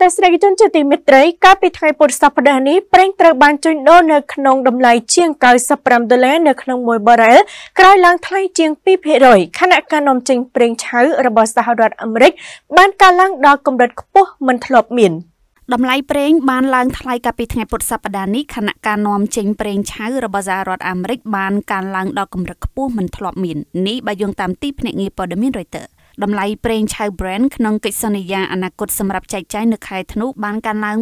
ទស្សនិកជនជាទីមេត្រីកាលពីថ្ងៃពុធសប្តាហ៍នេះប្រេងត្រូវបានជួញដូរនៅក្នុងតម្លៃជាង95ដុល្លារនៅក្នុងមួយបារ៉ែលក្រោយឡើងថ្លៃជាង2%ខណៈការនាំចេញប្រេងឆៅរបស់សហរដ្ឋអាមេរិក បានកើនឡើងដល់កម្រិតខ្ពស់មិនធ្លាប់មានតម្លៃប្រេងបានឡើងថ្លៃកាលពីថ្ងៃពុធសប្តាហ៍នេះខណៈការនាំចេញប្រេងឆៅរបស់សហរដ្ឋអាមេរិកបានកើនឡើងដល់កម្រិតខ្ពស់មិនធ្លាប់មាននេះបើយោងតាមទីភ្នាក់ងារព័ត៌មាន Reuters តម្លៃប្រេងឆៅ Brand ក្នុងកិច្ចសន្យាអនាគតសម្រាប់ចែកចាយនៅខែធ្នូបានកើនឡើង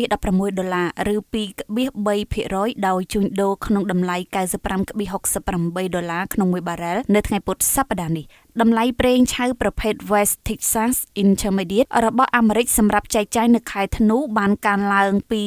2.16ដុល្លារឬ2.3%ដោយជួញដូរក្នុងតម្លៃ95.68ដុល្លារក្នុង1បារ៉ែលនៅថ្ងៃពុធសប្តាហ៍នេះតម្លៃប្រេងឆៅប្រភេទ West Texas Intermediate របស់អាមេរិកសម្រាប់ចែកចាយនៅខែធ្នូបានកើនឡើងពី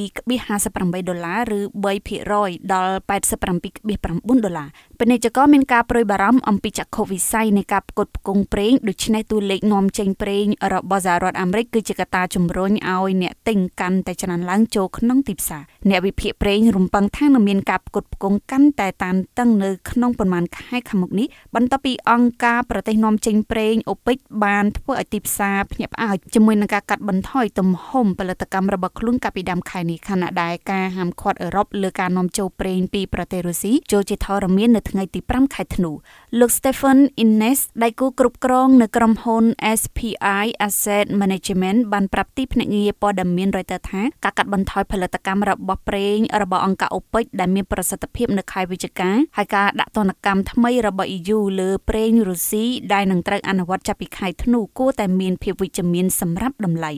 2.58ដុល្លារឬ3%ដល់87.9ដុល្លារពាណិជ្ជករមានការប្រួយបារម្ភអំពីចក្ខុវិស័យនៃការផ្គត់ផ្គង់ប្រេងដូច្នេះតួលេខនាំចេញប្រេងរបស់សហរដ្ឋអាមេរិកគឺជាកត្តាជំរុញឲ្យអ្នកទិញកាន់តែច្រើនឡើងចូលក្នុងទីផ្សារអ្នកវិភាគប្រេងរំពឹងថានឹងមានការផ្គត់ផ្គង់កាន់តែតានតឹងនៅក្នុងប្រមាណខែខាងមុខនេះបន្ទាប់ពីអង្គការប្រទេសនាំចេញប្រេងអូពេកបានធ្វើឲ្យទីផ្សារភ្ញាក់ផ្អើលជាមួយនឹងការកាត់បន្ថយទំហំផលិតកម្មរបស់ខ្លួនកាលពីដើមខែនេះខណៈដែលការហាមឃាត់អឺរ៉ុបលើការនាំចូលប្រេង ពីប្រទេសរុស្ស៊ីចូលជាធរមាននៅថ្ងៃទី5ខែធ្នូលោក Stephen Innes ដៃគូគ្រប់គ្រង នៅក្រុមហ៊ុន SPI Asset Management បានប្រាប់ទីភ្នាក់ងារព័ត៌មាន Reuters ថាការកាត់បន្ថយផលិតកម្មរបស់ប្រេងរបស់អង្គការ OPEC ដែលមានប្រសិទ្ធភាពនៅខែវិច្ឆិកាហើយការដាក់ទណ្ឌកម្មថ្មីរបស់ EU លើប្រេងរុស្ស៊ីដែលនឹងត្រូវអនុវត្តចាប់ពីខែធ្នូគួរតែមានភាពវិជ្ជមាន សម្រាប់តម្លៃ